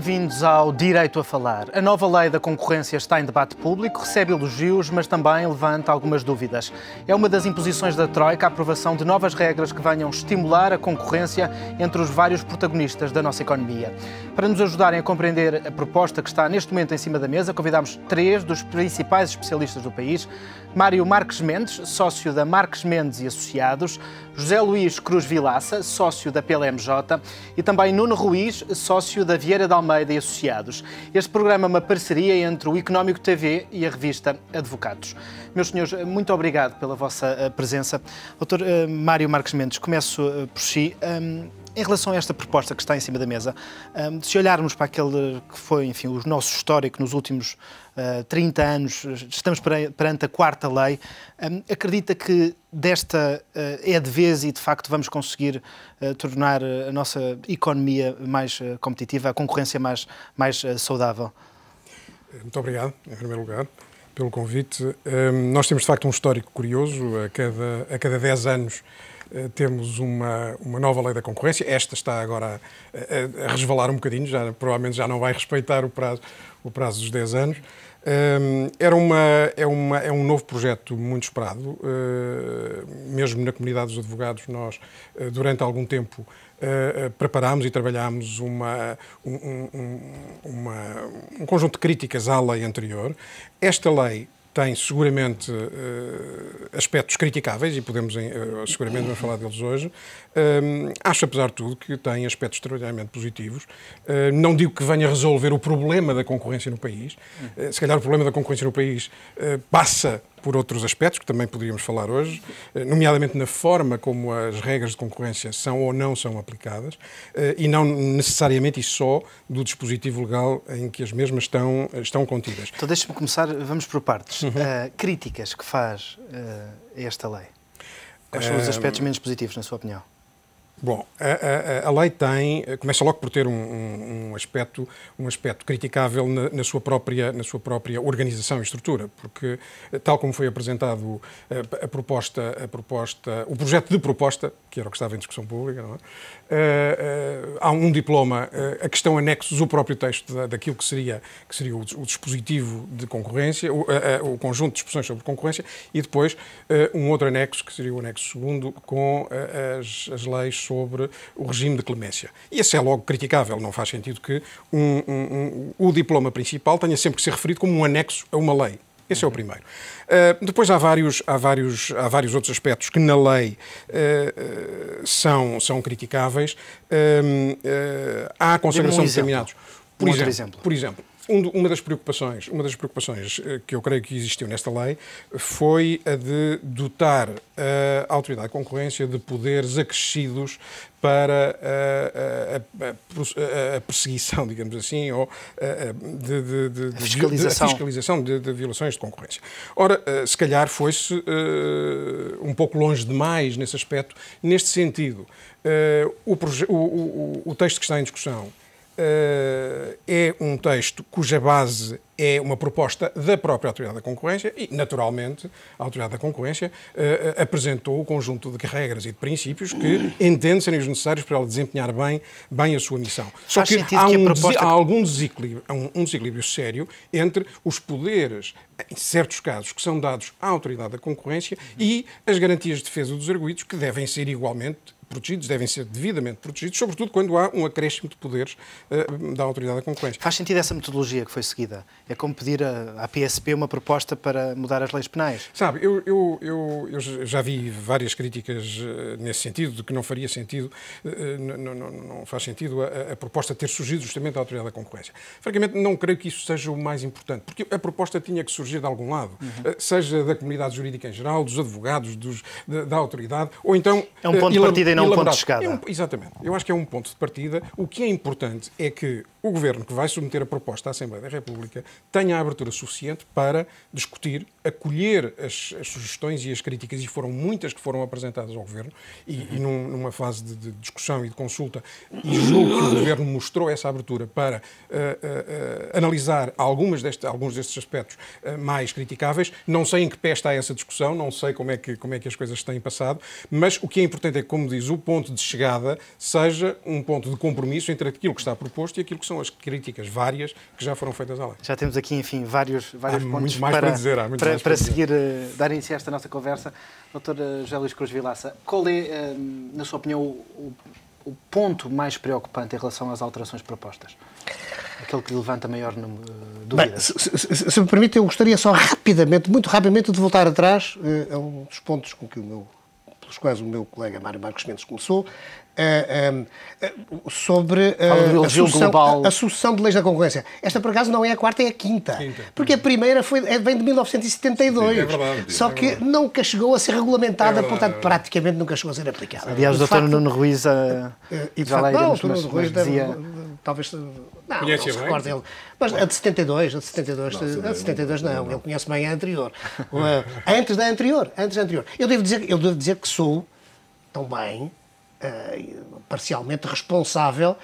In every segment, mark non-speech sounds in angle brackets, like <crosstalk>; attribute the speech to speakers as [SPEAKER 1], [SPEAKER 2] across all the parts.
[SPEAKER 1] bem-vindos ao Direito a Falar. A nova lei da concorrência está em debate público, recebe elogios, mas também levanta algumas dúvidas. É uma das imposições da Troika a aprovação de novas regras que venham estimular a concorrência entre os vários protagonistas da nossa economia. Para nos ajudarem a compreender a proposta que está neste momento em cima da mesa, convidamos três dos principais especialistas do país: Mário Marques Mendes, sócio da Marques Mendes e Associados, José Luís Cruz Vilaça, sócio da PLMJ, e também Nuno Ruiz, sócio da Vieira da Almeida. Almeida e Associados. Este programa é uma parceria entre o Económico TV e a revista Advocados. Meus senhores, muito obrigado pela vossa eh, presença. Doutor eh, Mário Marques Mendes, começo eh, por si. Ehm, em relação a esta proposta que está em cima da mesa, ehm, se olharmos para aquele que foi, enfim, o nosso histórico nos últimos uh, eh, 30 anos, estamos perante a quarta lei. Hum, acredita que desta eh, é de vez e de facto vamos conseguir eh, tornar a nossa economia mais competitiva, a concorrência mais, mais saudável?
[SPEAKER 2] Muito obrigado, em primeiro lugar pelo convite. Hum, nós temos, de facto, um histórico curioso. A cada, a cada 10 anos temos uma, uma nova lei da concorrência. Esta está agora a, a, a resvalar um bocadinho, já, provavelmente já não vai respeitar o prazo, o prazo dos 10 anos era uma, é, uma, é um novo projeto muito esperado, ah, mesmo na comunidade dos advogados, nós, ah, durante algum tempo, ah, preparámos e trabalhámos uma, um, um, uma, um conjunto de críticas à lei anterior. Esta lei tem seguramente aspectos criticáveis e podemos seguramente vamos falar deles hoje, acho, apesar de tudo, que tem aspectos extraordinariamente positivos. Uh, não digo que venha resolver o problema da concorrência no país. Uh, se calhar o problema da concorrência no país uh, passa por outros aspectos que também poderíamos falar hoje, eh, nomeadamente na forma como as regras de concorrência são ou não são aplicadas, e não necessariamente e só do dispositivo legal em que as mesmas estão, estão contidas. Então, deixe me começar, vamos por partes. Uhum. Uh, críticas que faz uh, esta lei? Quais são os aspectos
[SPEAKER 1] menos positivos, na sua opinião?
[SPEAKER 2] Bom, a, a, a, lei tem, começa logo por ter um, um, aspecto, um aspecto criticável na, na, sua própria, na sua própria organização e estrutura, porque, eh, tal como foi apresentado a, eh, a, proposta, a proposta, o projeto de proposta, que era o que estava em discussão pública, não é? Uh, uh, há um diploma, uh, a questão anexos, o próprio texto da, daquilo que seria, que seria o, o dispositivo de concorrência, o, o, conjunto de discussões sobre concorrência, e depois um outro anexo, que seria o anexo segundo, com as, as leis sobre o regime de clemência. E esse é logo criticável, não faz sentido que um, um, um, o diploma principal tenha sempre que ser referido como um anexo a uma lei. Esse é o uhum. primeiro. Uh, depois há vários, há, vários, há vários outros aspectos que na lei uh, são, são criticáveis. Uh, há a consagração um de determinados. Por exemplo, por exemplo, um, uma das preocupações, uma das preocupações eh, que eu creio que existiu nesta lei foi a de dotar eh, a autoridade de concorrência de poderes acrescidos para eh, a, a, a, a, perseguição, <laughs> digamos assim, ou de, de, de fiscalização, de, fiscalização de, violações de concorrência. Ora, se calhar foi-se uh, um pouco longe demais nesse aspecto, neste sentido. Uh, o, o, o, o, texto que está em discussão eh, é um texto cuja base é uma proposta da própria Autoridade da Concorrência e, naturalmente, a Autoridade da Concorrência uh, apresentou o conjunto de regras e de princípios que entende serem os necessários para ela desempenhar bem, bem a sua missão. Só que, há, um, que proposta... há, algum desequilíbrio, um, um desequilíbrio sério entre os poderes, em certos casos, que são dados à Autoridade da Concorrência e as garantias de defesa dos arguídos, que devem ser igualmente
[SPEAKER 1] protegidos, devem ser devidamente protegidos, sobretudo quando há um acréscimo de poderes uh, da autoridade da concorrência. Faz sentido essa metodologia que foi seguida? É como pedir à PSP uma proposta para mudar as leis penais?
[SPEAKER 2] Sabe, eu, eu, eu, eu já vi várias críticas uh, nesse sentido, de que não faria sentido, uh, eh, não, não, não, faz sentido a, a, proposta ter surgido justamente da autoridade da concorrência. Francamente, não creio que isso seja o mais importante, porque a proposta tinha que surgir de algum lado, uhum. seja da comunidade jurídica em geral, dos advogados, dos, da, da, autoridade, ou então... É um ponto de partida não um ponto de chegada. É um, exatamente. Eu acho que é um ponto de partida. O que é importante é que o governo que vai submeter a proposta à Assembleia da República tenha a abertura suficiente para discutir, acolher as, as sugestões e as críticas, e foram muitas que foram apresentadas ao governo, e, e num, numa fase de, de, discussão e de consulta, e julgo que o governo mostrou essa abertura para uh, uh, uh, analisar algumas deste, alguns destes aspectos mais criticáveis. Não sei em que pé está essa discussão, não sei como é, que, como é que as coisas têm passado, mas o que é importante é que, como diz, o ponto de chegada seja um ponto de compromisso entre aquilo que está proposto e aquilo que são as críticas
[SPEAKER 1] várias que já foram feitas à lei. Já temos aqui, enfim, vários, vários há pontos para, para, dizer, para, para, para seguir, uh, dar início a esta nossa conversa. Doutor eh, José Luís Cruz Vilaça, qual é, uh, na sua opinião, o, o, ponto mais preocupante em relação às alterações propostas? Aquele que levanta maior
[SPEAKER 3] dúvida. Bem, se, se, se, me permite, eu gostaria só rapidamente, muito rapidamente, de voltar atrás uh, a um dos pontos com que o meu pelos quais o meu colega Mário Marcos Mendes começou, eh, eh, eh, sobre a, sucessão de leis da concorrência. Esta, por acaso, não é a quarta, é a quinta. quinta. Porque a primeira foi, é, vem de 1972. Sim, é verdade, só é que nunca chegou a ser regulamentada, é portanto, é praticamente nunca chegou a ser aplicada. Aliás, o doutor Nuno
[SPEAKER 1] Ruiz a, e de já facto, não, o doutor Nuno Ruiz dizia...
[SPEAKER 3] talvez... Não, conhece não se recorda ele. Mas a de 72, a de 72, não, a de 72 não, não. ele conhece bem a anterior. <laughs> antes da anterior, antes da anterior. Eu devo dizer, eu devo dizer que sou tão bem eh, parcialmente responsável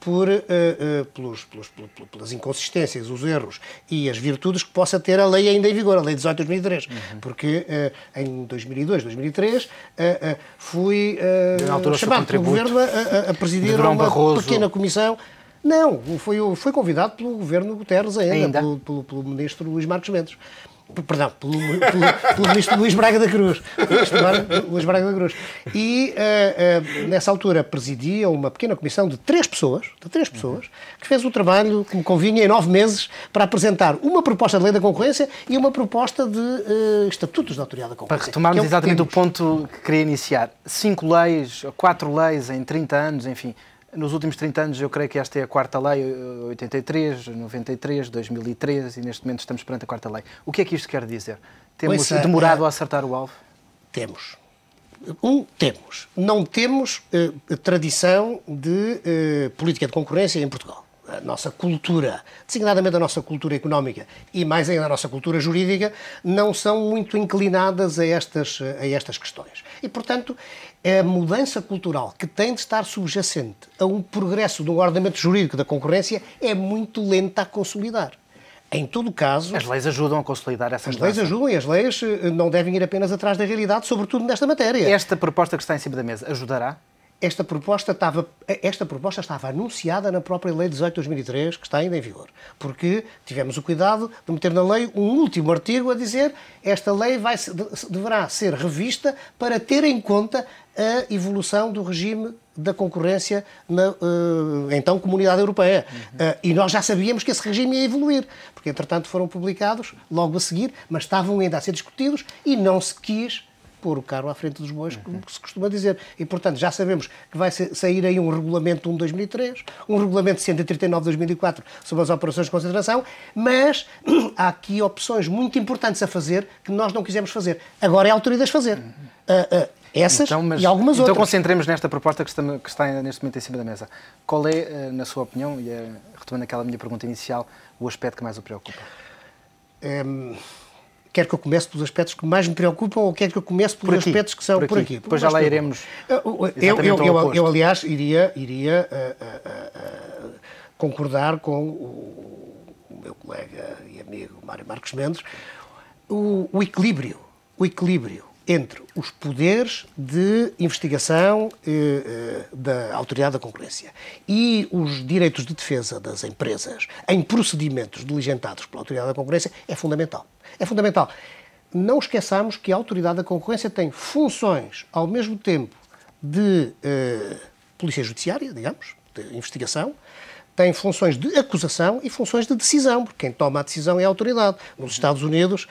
[SPEAKER 3] por, uh, uh, pelos, pelos, pelas inconsistências, os erros e as virtudes que possa ter a lei ainda em vigor, a Lei 18 de 2003. Uhum. Porque uh, em 2002, 2003, fui chamado pelo Governo a, a presidir uma Barroso. pequena comissão não, foi, foi convidado pelo governo Guterres ainda, ainda? Pelo, pelo, pelo, ministro Luís Marcos Mendes perdão, pelo, pelo, pelo ministro Luís Braga da Cruz. Luís Braga da Cruz. E uh, uh, nessa altura presidia uma pequena comissão de três pessoas, de três pessoas, que fez o trabalho que me convinha em nove meses para apresentar uma proposta de lei da concorrência e uma proposta de uh, estatutos da autoridade da concorrência. Para retomarmos que é exatamente que o
[SPEAKER 1] ponto que queria iniciar. Cinco leis, quatro leis em 30 anos, enfim, nos últimos 30 anos, eu creio que esta é a quarta lei, 83, 93, 2013, e neste momento estamos perante a quarta lei. O que é que isto quer dizer? Temos é, demorado é, a acertar o alvo? Temos. Um, temos. Não temos
[SPEAKER 3] eh, tradição de eh, política de concorrência em Portugal. A nossa cultura, designadamente a nossa cultura económica e mais ainda a nossa cultura jurídica, não são muito inclinadas a estas, a estas questões. E, portanto, é a mudança cultural que tem de estar subjacente a um progresso do ordenamento jurídico da concorrência é muito lenta a consolidar. Em todo caso. As
[SPEAKER 1] leis ajudam a consolidar essa As leis ajudam
[SPEAKER 3] e as leis eh, não devem ir apenas atrás da realidade, sobretudo nesta matéria. Esta proposta que está em cima da mesa ajudará? esta proposta, estava, esta proposta estava anunciada na própria Lei 18 de 2003, que está ainda em vigor, porque tivemos o cuidado de meter na lei um último artigo a dizer esta lei vai, deverá ser revista para ter em conta a evolução do regime da concorrência na uh, então Comunidade Europeia. Uhum. Uh, e nós já sabíamos que esse regime ia evoluir, porque entretanto foram publicados logo a seguir, mas estavam ainda a ser discutidos e não se quis pôr o carro à frente dos bois, como uhum. se costuma dizer. E, portanto, já sabemos que vai sair aí um regulamento 1 de 2003, um regulamento 139 de 2004 sobre as operações de concentração, mas <clears throat> há aqui opções muito importantes a fazer que nós não quisemos fazer. Agora é a autoridade fazer. Uh, uh,
[SPEAKER 1] essas então, mas, e algumas então outras. Então concentremos nesta proposta que está, que está, neste momento em cima da mesa. Qual é, eh, na sua opinião, e eh, retomando aquela minha pergunta inicial, o aspecto que mais o preocupa? Hum, Quer que eu comece pelos
[SPEAKER 3] aspectos que mais me preocupam ou quer que eu comece pelos aqui, aspectos que são por aqui? Depois já lá iremos. Ah, eu, eu, eu, eu, aliás, iria, iria uh, uh, uh, concordar com o, o, meu colega e amigo Mário Marcos Mendes o, o equilíbrio. O equilíbrio entre os poderes de investigação eh, eh, da Autoridade da Concorrência e os direitos de defesa das empresas em procedimentos diligentados pela Autoridade da Concorrência é fundamental. É fundamental. Não esqueçamos que a Autoridade da Concorrência tem funções, ao mesmo tempo, de eh, polícia judiciária, digamos, de investigação, tem funções de acusação e funções de decisão, porque quem toma a decisão é a autoridade. Nos Estados Unidos,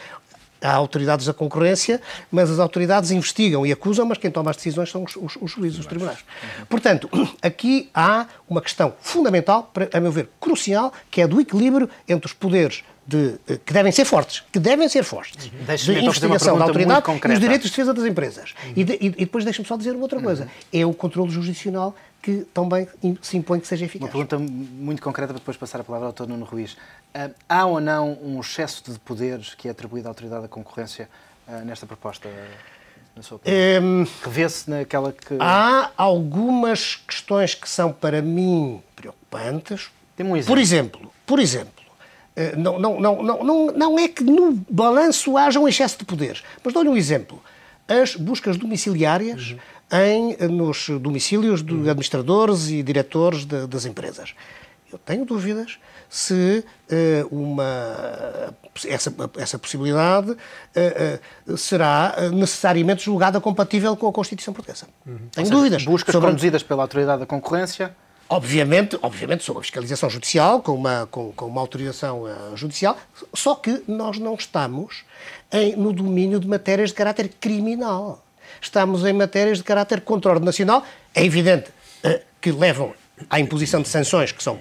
[SPEAKER 3] Há autoridades da concorrência, mas as autoridades investigam e acusam, mas quem toma as decisões são os, os, os juízes, os tribunais. Uhum. Portanto, <clears throat> aqui há uma questão fundamental, a meu ver, crucial, que é do equilíbrio entre os poderes de, eh, que devem ser fortes, que devem ser fortes, uhum. de então investigação da autoridade e os direitos de defesa das empresas. Uhum. E, de, e, depois deixa-me só dizer uma outra coisa, uhum. é o controle
[SPEAKER 1] judicial que também se impõe que seja eficaz. Uma pergunta muito concreta para depois passar a palavra ao Dr. Nuno Ruiz. Ah, há ou não um excesso de poderes que é atribuído à Autoridade da Concorrência ah, nesta proposta? na sua opinião? Um, Revê-se naquela que. Há
[SPEAKER 3] algumas questões que são, para mim, preocupantes. Tem um exemplo. Por exemplo, por eh, exemplo não, não, não, não, não, não é que no balanço haja um excesso de poderes, mas dou-lhe um exemplo. As buscas domiciliárias uhum em, nos domicílios de uhum. administradores e diretores de, das empresas. Eu tenho dúvidas se uh, uma, essa, essa possibilidade uh, uh, será necessariamente julgada compatível com a Constituição Portuguesa. Uhum. Tenho seja, dúvidas. Buscas sobre... conduzidas pela Autoridade da Concorrência? Obviamente, obviamente sob a fiscalização judicial, com uma, com, com uma autorização judicial, só que nós não estamos em, no domínio de matérias de caráter criminal estamos em matérias de caráter controle nacional. É evidente eh, que levam à imposição de sanções que são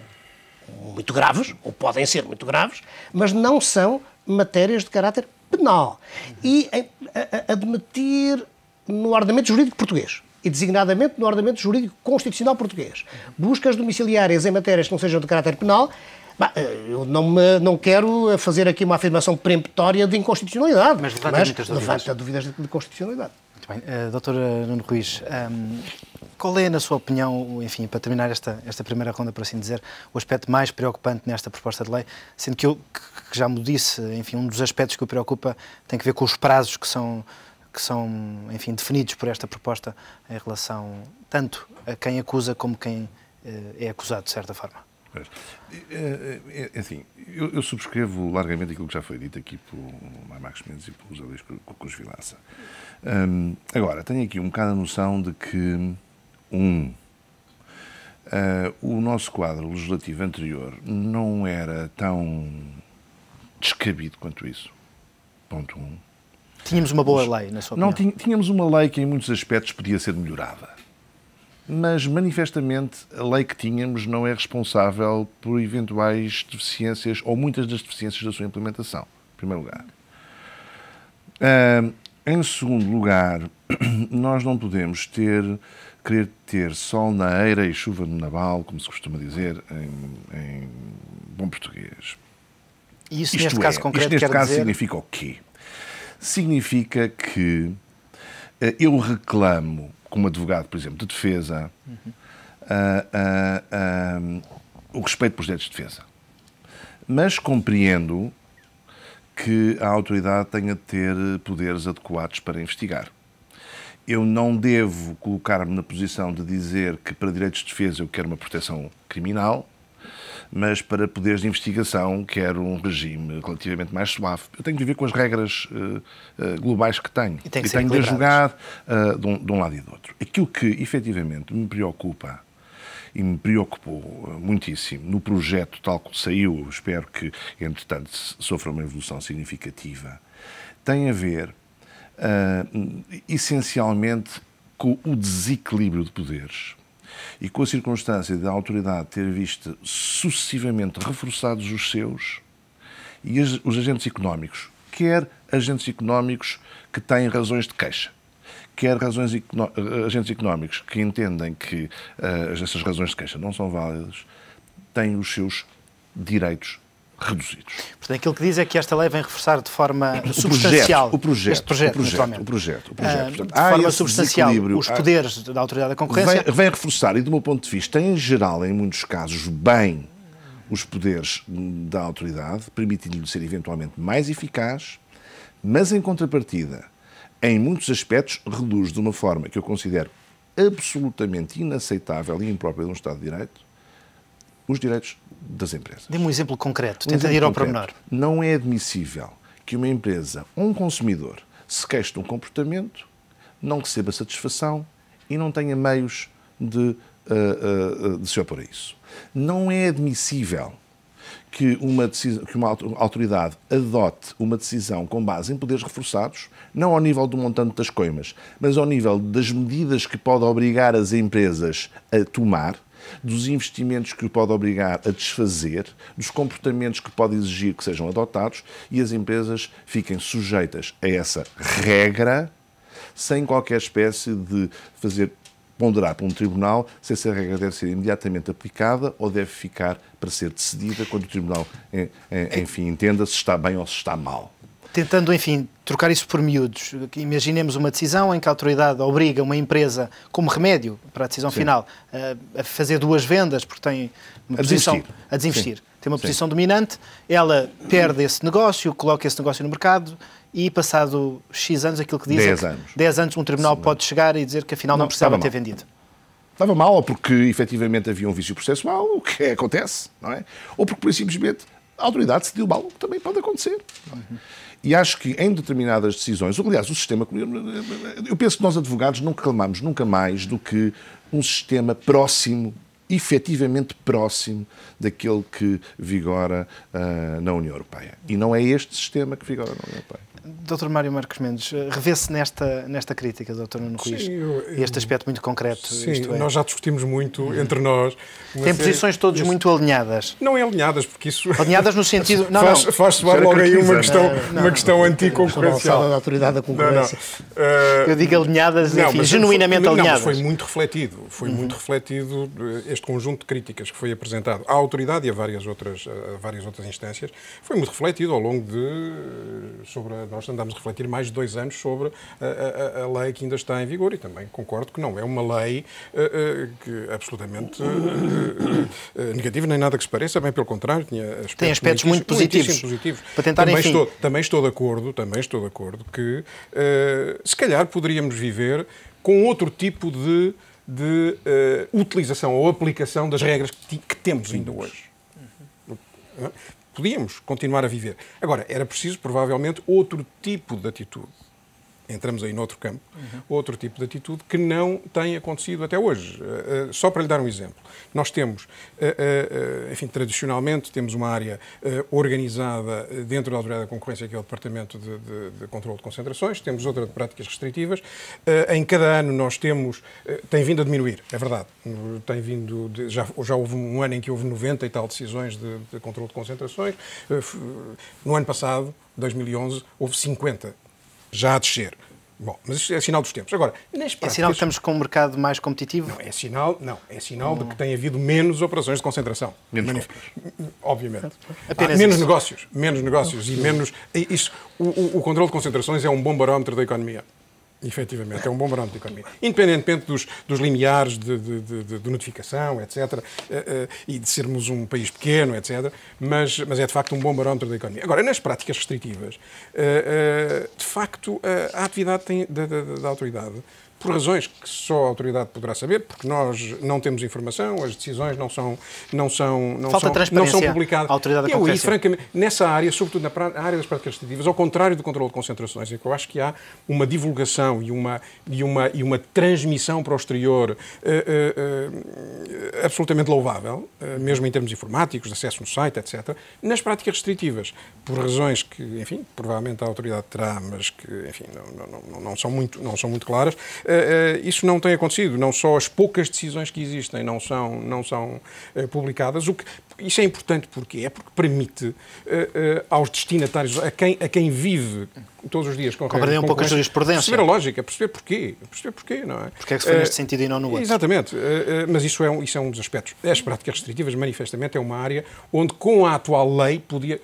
[SPEAKER 3] muito graves, ou podem ser muito graves, mas não são matérias de caráter penal. E eh, eh, admitir no ordenamento jurídico português, e designadamente no ordenamento jurídico constitucional português, buscas domiciliárias em matérias que não sejam de caráter penal, bah, eu não, me, não quero fazer aqui uma afirmação peremptória de inconstitucionalidade, mas levanta, mas levanta
[SPEAKER 1] dúvidas. dúvidas de constitucionalidade bem. Uh, eh, doutora eh, Nuno Ruiz, um, ehm, qual é, na sua opinião, enfim, para terminar esta, esta primeira ronda, por assim dizer, o aspecto mais preocupante nesta proposta de lei, sendo que eu que já me disse, enfim, um dos aspectos que o preocupa tem que ver com os prazos que são, que são enfim, definidos por esta proposta em relação tanto a quem acusa como quem eh, é acusado, de certa forma. Eh, eh, eh, é,
[SPEAKER 4] Assim, eu, eu, subscrevo largamente aquilo que já foi dito aqui por Marcos Mendes e por José Luís Cruz Vilaça. Um, agora, tenho aqui um bocado a noção de que, um, uh, o nosso quadro legislativo anterior não era tão descabido quanto isso. Ponto um.
[SPEAKER 1] Tínhamos uma boa lei, na sua
[SPEAKER 4] opinião? Não, tínhamos uma lei que em muitos aspectos podia ser melhorada mas manifestamente a lei que tínhamos não é responsável por eventuais deficiências ou muitas das deficiências da sua implementação, em primeiro lugar. Uh, em segundo lugar, <clears throat> nós não podemos ter, querer ter sol na eira e chuva no naval, como se costuma dizer em, em bom português. E isso isto neste é, caso concreto isto neste caso dizer... significa o quê? Significa que uh, eu reclamo como advogado, por exemplo, de defesa, uhum. uh, uh, uh, o respeito pelos direitos de defesa. Mas compreendo que a autoridade tenha de ter poderes adequados para investigar. Eu não devo colocar-me na posição de dizer que para direitos de defesa eu quero uma proteção criminal, mas para poderes de investigação quero um regime relativamente mais suave. Eu tenho de viver com as regras uh, uh, globais que tenho. E, tem que e tenho de jogar uh, de, um, de, um, lado e do outro. Aquilo que efetivamente me preocupa e me preocupou muitíssimo no projeto tal que saiu, espero que, entretanto, sofra uma evolução significativa, tem a ver essencialmente com o desequilíbrio de poderes e com a circunstância da autoridade ter visto sucessivamente reforçados os seus e os agentes económicos, quer agentes económicos que têm razões de queixa, quer razões eh, agentes económicos que entendem que uh, essas razões de queixa não são válidas, têm os seus direitos reduzidos.
[SPEAKER 1] Portanto, aquilo que diz é que esta lei vem reforçar de forma o substancial projeto, o projeto, este projeto, o projeto, o projeto, o projeto. Ah, Portanto, de forma substancial os ah, poderes há... da Autoridade da Concorrência. Vem,
[SPEAKER 4] vem reforçar, e do meu ponto de vista, em geral, em muitos casos, bem os poderes da autoridade, permitindo-lhe ser eventualmente mais eficaz, mas em contrapartida, em muitos aspectos, reduz de uma forma que eu considero absolutamente inaceitável e imprópria de um Estado de Direito os direitos das empresas.
[SPEAKER 1] Dê-me um exemplo concreto, um tenta ir ao promenor.
[SPEAKER 4] Não é admissível que uma empresa ou um consumidor se queixe de um comportamento, não receba satisfação e não tenha meios de, uh, uh, de se opor a isso. Não é admissível que uma, decisão, que uma autoridade adote uma decisão com base em poderes reforçados, não ao nível do montante das coimas, mas ao nível das medidas que pode obrigar as empresas a tomar, dos investimentos que o pode obrigar a desfazer, dos comportamentos que pode exigir que sejam adotados e as empresas fiquem sujeitas a essa regra sem qualquer espécie de fazer ponderar para um tribunal se essa regra deve ser imediatamente aplicada ou deve ficar para ser decidida quando o tribunal, eh, eh, enfim, entenda se está bem ou se está mal.
[SPEAKER 1] Tentando, enfim, trocar isso por miúdos. Imaginemos uma decisão em que a autoridade obriga uma empresa, como remédio para a decisão Sim. final, eh, a, fazer duas vendas, porque tem uma a posição desinvestir. a desinvestir. Sim. Tem uma Sim. posição dominante, ela perde esse negócio, coloca esse negócio no mercado e, passado
[SPEAKER 4] X anos, aquilo que diz. 10 é anos.
[SPEAKER 1] 10 anos, um tribunal pode chegar e dizer que afinal não, não precisava ter
[SPEAKER 4] vendido. Estava mal, ou porque efetivamente havia um vício processual, o que acontece, não é? Ou porque, simplesmente, a autoridade se deu mal, o que também pode acontecer. Não é? Uhum. E acho que em determinadas decisões, aliás, o sistema. Eu penso que nós, advogados, não reclamamos nunca mais do que um sistema próximo efetivamente próximo daquele que vigora uh, na União Europeia. E não é este sistema que vigora na União Europeia. Dr. Mário Marcos
[SPEAKER 1] Mendes, eh, revê-se nesta, nesta crítica, Dr. Nuno Ruiz, sim, eu, este aspecto muito concreto? Sim, é. nós já discutimos muito hum. entre nós. Tem posições é, todas muito alinhadas.
[SPEAKER 2] Não é alinhadas, porque isso... Alinhadas no sentido... <laughs> Não, faz, não. faz soar logo aí uma questão, não, uma questão anticoncorrencial. da autoridade
[SPEAKER 1] da concorrência. Não, não. Eh,
[SPEAKER 3] eu digo alinhadas,
[SPEAKER 1] enfim, genuinamente alinhadas. Não, foi
[SPEAKER 2] muito refletido. Foi uhum. muito refletido eh, este conjunto de críticas que foi apresentado à autoridade e a várias outras, a várias outras instâncias. Foi muito refletido ao longo de... sobre a nós andamos a refletir mais de dois anos sobre a, eh, a, eh, eh, a lei que ainda está em vigor e também concordo que não é uma lei uh, que, absolutamente uh, negativa, nem nada que se pareça, bem pelo contrário, aspectos
[SPEAKER 1] tem aspectos muito, positivos. positivos. Para tentar, também, enfim... estou,
[SPEAKER 2] também estou de acordo, também estou de acordo que se calhar poderíamos viver com outro tipo de, de uh, utilização ou aplicação das regras que, que temos ainda hoje. Uhum podíamos continuar a viver. Agora, era preciso, provavelmente, outro tipo de atitude entramos aí noutro campo, uhum. outro tipo de atitude que não tem acontecido até hoje. Uh, só para lhe dar um exemplo, nós temos, uh, enfim, tradicionalmente temos uma área organizada dentro da Autoridade da Concorrência, que é o Departamento de, de, de Controlo de Concentrações, temos outra de práticas restritivas. em cada ano nós temos, tem vindo a diminuir, é verdade, tem vindo, de, já, já houve um ano em que houve 90 e tal decisões de, de controle de concentrações. No ano passado, 2011, houve 50, já a descer. Bom, mas isso é sinal dos tempos. Agora, nas práticas... É sinal que estamos com um mercado mais competitivo? Não, é sinal, não, é sinal de que tem havido menos operações de concentração. Menos Manif... Obviamente. Ah, Apenas menos isso. negócios, menos negócios e menos... Isso, o, o, o controle de concentrações é um bom barómetro da economia. Efetivamente, é um bom barómetro da economia. Independentemente dos, dos limiares de, de, de, de notificação, etc., eh, eh, e de sermos um país pequeno, etc., mas, mas é de facto um bom barómetro da economia. Agora, nas práticas restritivas, eh, de facto, a atividade tem, da, da, da autoridade por razões que só a autoridade poderá saber, porque nós não temos informação, as decisões não são não são não Falta são, não são publicadas. A autoridade eu, e francamente, nessa área, sobretudo na área das práticas restritivas, ao contrário do controle de concentrações, é que eu acho que há uma divulgação e uma e uma e uma transmissão para o exterior uh, uh, uh, absolutamente louvável, mesmo em termos informáticos, de acesso no site, etc. Nas práticas restritivas, por razões que, enfim, provavelmente a autoridade terá, mas que, enfim, não, não, não, não são muito não são muito claras eh, eh, isso não tem acontecido. Não só as poucas decisões que existem não são, não são eh, publicadas. O que, isso é importante porque é porque permite aos destinatários, a quem, a quem vive todos os dias com a um pouco a jurisprudência. Perceber a lógica, perceber porquê, perceber porquê, não é? Porque é que se foi neste sentido e não no outro. Exatamente, mas isso é, um, isso é um dos aspectos. As práticas restritivas, manifestamente, é uma área onde, com a atual lei, podia,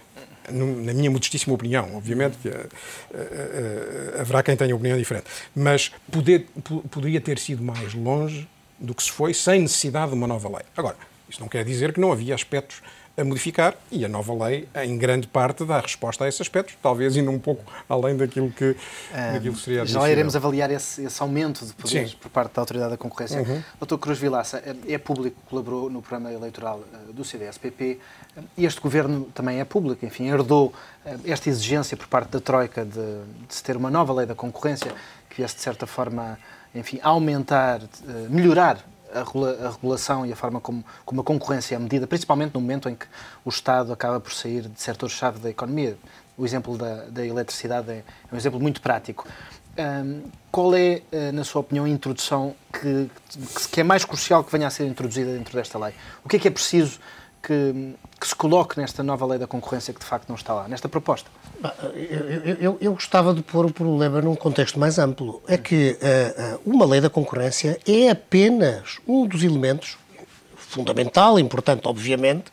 [SPEAKER 2] na minha modestíssima opinião, obviamente que eh, eh, haverá quem tenha opinião diferente, mas poder, poderia ter sido mais longe do que se foi, sem necessidade de uma nova lei. Agora, isso não quer dizer que não havia aspectos a modificar e a nova lei, em grande parte, dá resposta a esse aspecto talvez indo um pouco além daquilo que, um, daquilo que seria Já iremos
[SPEAKER 1] avaliar esse, esse aumento de poderes Sim. por parte da Autoridade da Concorrência. Uhum. Dr. Cruz Vilaça, é, é público colaborou no programa eleitoral eh, do CDS-PP. Eh, este governo também é público, enfim, herdou eh, esta exigência por parte da Troika de, de se ter uma nova lei da concorrência que viesse, de certa forma, enfim, aumentar, melhorar a, a, regulação e a forma como, como a concorrência é medida, principalmente no momento em que o Estado acaba por sair de setores-chave da economia. O exemplo da, da eletricidade é, é um exemplo muito prático. Um, qual é, eh, na sua opinião, a introdução que, que é mais crucial que venha a ser introduzida dentro desta lei? O que é que é preciso que, que se coloque nesta nova lei da concorrência que de facto não está lá, nesta proposta?
[SPEAKER 3] Eu, eu, eu, gostava de pôr o problema num contexto mais amplo. É que uh, uma lei da concorrência é apenas um dos elementos fundamental, importante, obviamente,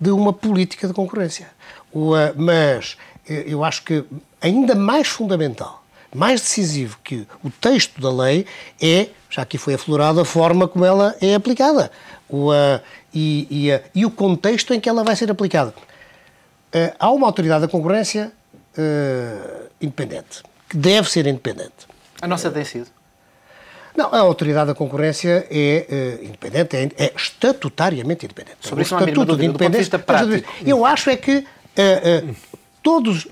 [SPEAKER 3] de uma política de concorrência. O, uh, mas eu acho que ainda mais fundamental, mais decisivo que o texto da lei é, já aqui foi aflorado, a forma como ela é aplicada o, uh, e, e, e o contexto em que ela vai ser aplicada há uma autoridade da concorrência uh, independente, que deve ser
[SPEAKER 1] independente. A nossa tem sido?
[SPEAKER 3] Não, a autoridade da concorrência é uh, independente, é, é, estatutariamente independente. Sobre o é isso estatuto não há de independência. Eu acho é que uh, todos.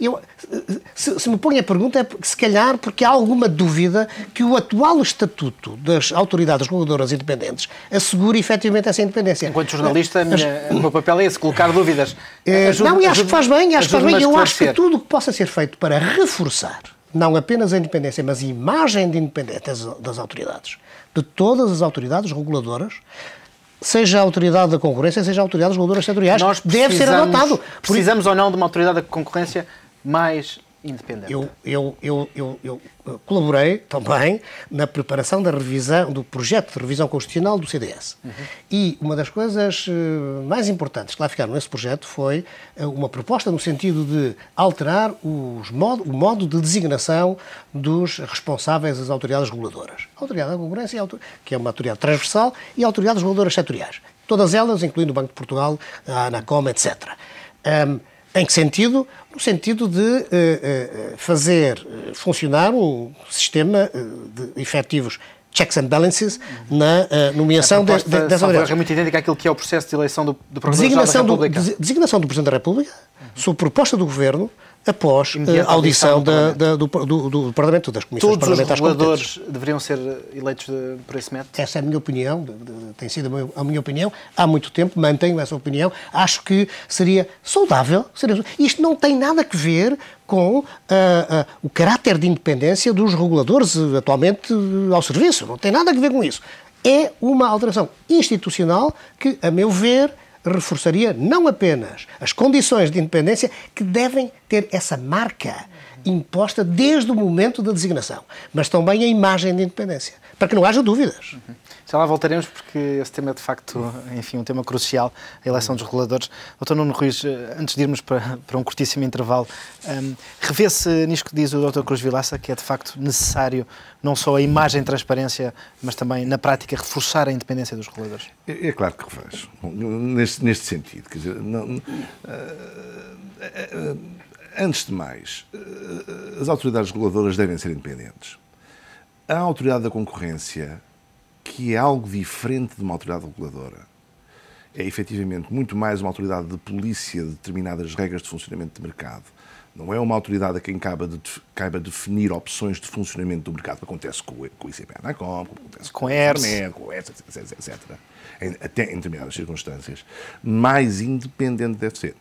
[SPEAKER 3] Eu, se, se, me põe a pergunta, é se calhar porque há alguma dúvida que o atual estatuto das autoridades reguladoras independentes assegure efetivamente essa independência. Enquanto jornalista, mas, minha, mas, o
[SPEAKER 1] meu papel é esse, colocar dúvidas.
[SPEAKER 3] É, eh, ajude, não, e acho ajude, que faz bem, acho que faz bem. Eu acho que tudo o que possa ser feito para reforçar não apenas a independência, mas a imagem de independência das, das autoridades, de todas as autoridades reguladoras, seja a autoridade da concorrência, seja a autoridade dos reguladoras setoriais, deve ser adotado.
[SPEAKER 1] precisamos ou não de uma autoridade da concorrência mais independente. Eu, eu, eu, eu,
[SPEAKER 3] eu colaborei também na preparação da revisão, do projeto de revisão constitucional do CDS. Uhum. E uma das coisas eh, mais importantes que lá ficaram nesse projeto foi eh, uma proposta no sentido de alterar os modo, o modo de designação dos responsáveis das autoridades reguladoras. A autoridade da concorrência, que é uma autoridade transversal, e autoridades reguladoras setoriais. Todas elas, incluindo o Banco de Portugal, a Anacom, etc. Um, em que sentido? No sentido de eh, eh, fazer eh, funcionar um sistema de efetivos checks and balances na nomeação das autoridades. É
[SPEAKER 1] muito idêntica àquilo que é o processo de eleição do, do da República. Do,
[SPEAKER 3] designação do Presidente da República, uhum. sob proposta do Governo, após eh, a audição
[SPEAKER 1] da, da, do,
[SPEAKER 3] do, do, Parlamento, das comissões Todos parlamentares Todos os reguladores
[SPEAKER 1] deveriam ser eleitos de, por esse método? Essa é a minha opinião,
[SPEAKER 3] tem sido a minha, opinião há muito tempo, mantenho essa opinião, acho que seria saudável, seria, isto não tem nada a ver com uh, uh, o caráter de independência dos reguladores uh, atualmente ao serviço, não tem nada a ver com isso. É uma alteração institucional que, a meu ver, reforçaria não apenas as condições de independência que devem ter essa marca imposta desde o momento da designação, mas também a imagem de independência, para que não haja dúvidas.
[SPEAKER 1] Uhum. Já lá voltaremos, porque esse tema é de facto, enfim, um tema crucial, a eleição dos reguladores. Doutor Nuno Ruiz, eh, antes de irmos para, para um curtíssimo intervalo, um, ehm, revê-se nisso que diz o Dr. Cruz Vilaça, que é de facto necessário não só a imagem de transparência, mas também, na prática, reforçar a independência dos reguladores?
[SPEAKER 4] É, é claro que refaz, neste, neste sentido. Quer dizer, não, não, eh, eh, Antes de mais, eh, as autoridades reguladoras devem ser independentes. A autoridade da concorrência, que é algo diferente de uma autoridade reguladora, é efetivamente muito mais uma autoridade de polícia de determinadas regras de funcionamento de mercado. Não é uma autoridade a quem caiba, de, caiba definir opções de funcionamento do mercado, que é? acontece com, com o ICP Anacom, acontece com, com a Hermes, com a ERS, etc. etc, etc. Em, até em determinadas circunstâncias. Mais independente deve ser.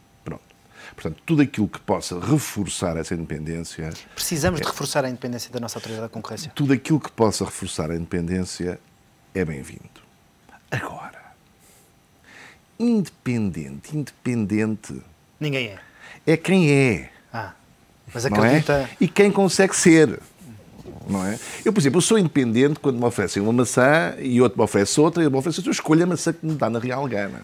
[SPEAKER 4] Portanto, tudo aquilo que possa reforçar essa independência.
[SPEAKER 1] Precisamos é, de reforçar a independência da nossa autoridade da concorrência.
[SPEAKER 4] Tudo aquilo que possa reforçar a independência é bem-vindo. Agora, independente, independente. Ninguém é. É quem é.
[SPEAKER 1] Ah, mas é? acredita. É?
[SPEAKER 4] E quem consegue ser não é? Eu, por exemplo, eu sou independente quando me oferecem uma maçã e outro me oferece outra e eu me oferece outra. Eu escolho a maçã que me dá na real gana.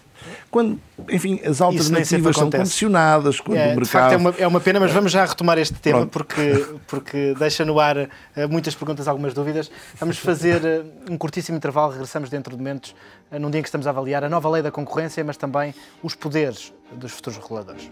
[SPEAKER 4] Quando, enfim, as alternativas são condicionadas quando é, o mercado... Facto, é, uma,
[SPEAKER 1] é uma pena, mas é. vamos já retomar este tema porque, porque deixa no ar eh, muitas perguntas, algumas dúvidas. Vamos fazer eh, um curtíssimo intervalo, regressamos dentro de momentos, eh, num dia em que estamos a avaliar a nova lei da concorrência, mas também os poderes dos futuros reguladores.